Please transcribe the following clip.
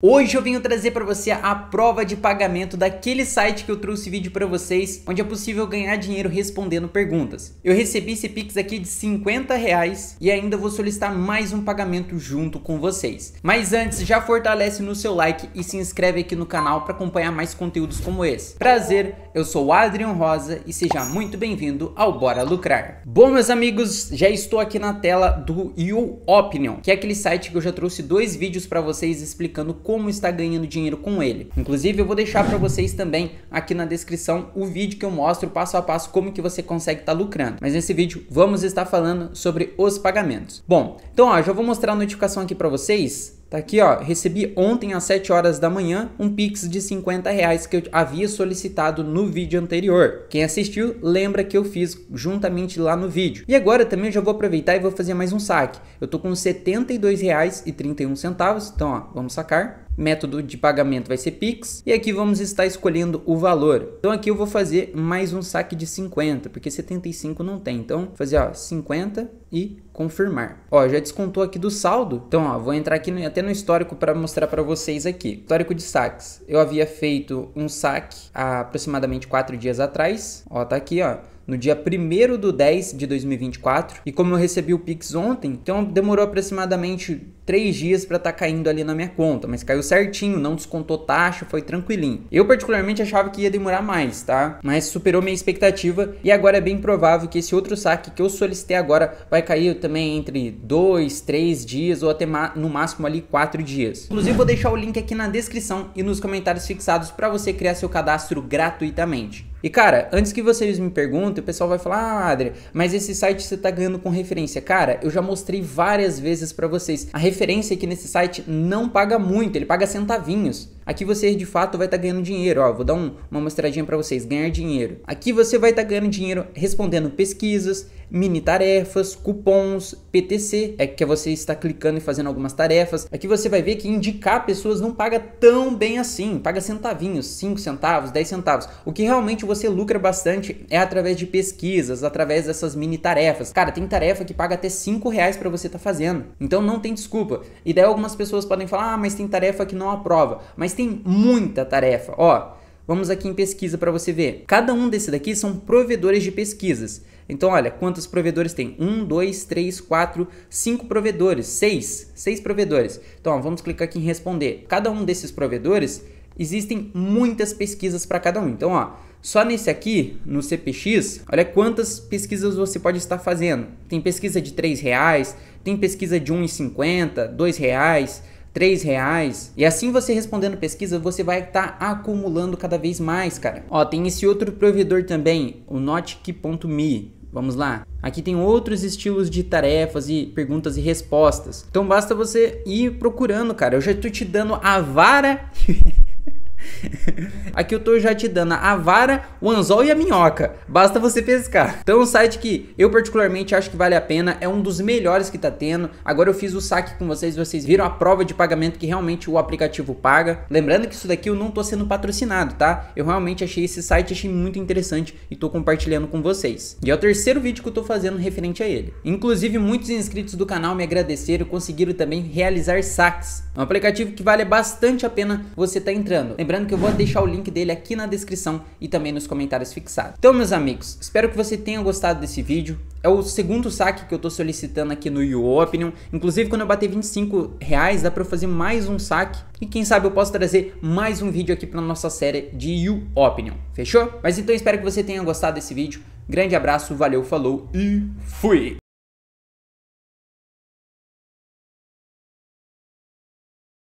Hoje eu venho trazer para você a prova de pagamento daquele site que eu trouxe vídeo para vocês, onde é possível ganhar dinheiro respondendo perguntas. Eu recebi esse Pix aqui de 50 reais e ainda vou solicitar mais um pagamento junto com vocês. Mas antes, já fortalece no seu like e se inscreve aqui no canal para acompanhar mais conteúdos como esse. Prazer, eu sou o Adrian Rosa e seja muito bem-vindo ao Bora Lucrar. Bom, meus amigos, já estou aqui na tela do YouOpinion, que é aquele site que eu já trouxe dois vídeos para vocês explicando como está ganhando dinheiro com ele. Inclusive, eu vou deixar para vocês também aqui na descrição o vídeo que eu mostro passo a passo como que você consegue estar tá lucrando. Mas nesse vídeo vamos estar falando sobre os pagamentos. Bom, então ó, já vou mostrar a notificação aqui para vocês Tá aqui, ó. Recebi ontem às 7 horas da manhã um Pix de 50 reais que eu havia solicitado no vídeo anterior. Quem assistiu lembra que eu fiz juntamente lá no vídeo. E agora também já vou aproveitar e vou fazer mais um saque. Eu tô com R$ centavos Então, ó, vamos sacar método de pagamento vai ser Pix, e aqui vamos estar escolhendo o valor. Então aqui eu vou fazer mais um saque de 50, porque 75 não tem, então fazer ó, 50 e confirmar. Ó, já descontou aqui do saldo, então ó, vou entrar aqui no, até no histórico para mostrar para vocês aqui. Histórico de saques, eu havia feito um saque há aproximadamente 4 dias atrás, ó, tá aqui ó, no dia 1 do 10 de 2024. E como eu recebi o Pix ontem, então demorou aproximadamente três dias para estar tá caindo ali na minha conta, mas caiu certinho, não descontou taxa, foi tranquilinho. Eu particularmente achava que ia demorar mais, tá? Mas superou minha expectativa e agora é bem provável que esse outro saque que eu solicitei agora vai cair também entre dois, três dias ou até no máximo ali quatro dias. Inclusive vou deixar o link aqui na descrição e nos comentários fixados para você criar seu cadastro gratuitamente. E cara, antes que vocês me perguntem, o pessoal vai falar: "Ah, Adri, mas esse site você tá ganhando com referência". Cara, eu já mostrei várias vezes para vocês. A referência aqui é nesse site não paga muito, ele paga centavinhos. Aqui você de fato vai estar tá ganhando dinheiro. Ó, vou dar um, uma mostradinha para vocês: ganhar dinheiro. Aqui você vai estar tá ganhando dinheiro respondendo pesquisas, mini tarefas, cupons, PTC, é que você está clicando e fazendo algumas tarefas. Aqui você vai ver que indicar pessoas não paga tão bem assim, paga centavinhos, 5 centavos, 10 centavos. O que realmente você lucra bastante é através de pesquisas, através dessas mini tarefas. Cara, tem tarefa que paga até 5 reais para você estar tá fazendo. Então não tem desculpa. E daí algumas pessoas podem falar: "Ah, mas tem tarefa que não aprova". Mas tem muita tarefa. Ó, vamos aqui em pesquisa para você ver. Cada um desses daqui são provedores de pesquisas. Então, olha, quantos provedores tem? Um, dois, três, quatro, cinco provedores, seis, seis provedores. Então, ó, vamos clicar aqui em responder. Cada um desses provedores existem muitas pesquisas para cada um. Então, ó, só nesse aqui, no CPX, olha quantas pesquisas você pode estar fazendo. Tem pesquisa de R$ reais, tem pesquisa de R$ 1,50, R$ reais três reais. E assim você respondendo pesquisa, você vai estar tá acumulando cada vez mais, cara. Ó, tem esse outro provedor também, o Notic.me. Vamos lá. Aqui tem outros estilos de tarefas e perguntas e respostas. Então basta você ir procurando, cara. Eu já estou te dando a vara Aqui eu tô já te dando a vara, o anzol e a minhoca. Basta você pescar. Então, é um site que eu particularmente acho que vale a pena, é um dos melhores que tá tendo. Agora eu fiz o saque com vocês, vocês viram a prova de pagamento que realmente o aplicativo paga. Lembrando que isso daqui eu não tô sendo patrocinado, tá? Eu realmente achei esse site, achei muito interessante e tô compartilhando com vocês. E é o terceiro vídeo que eu tô fazendo referente a ele. Inclusive, muitos inscritos do canal me agradeceram, e conseguiram também realizar saques. É um aplicativo que vale bastante a pena você tá entrando. Lembrando que eu vou deixar o link dele aqui na descrição e também nos comentários fixados. Então, meus amigos, espero que você tenha gostado desse vídeo. É o segundo saque que eu tô solicitando aqui no YouOpinion. Inclusive, quando eu bater 25 reais, dá pra eu fazer mais um saque. E quem sabe eu posso trazer mais um vídeo aqui pra nossa série de YouOpinion. Fechou? Mas então, espero que você tenha gostado desse vídeo. Grande abraço, valeu, falou e fui!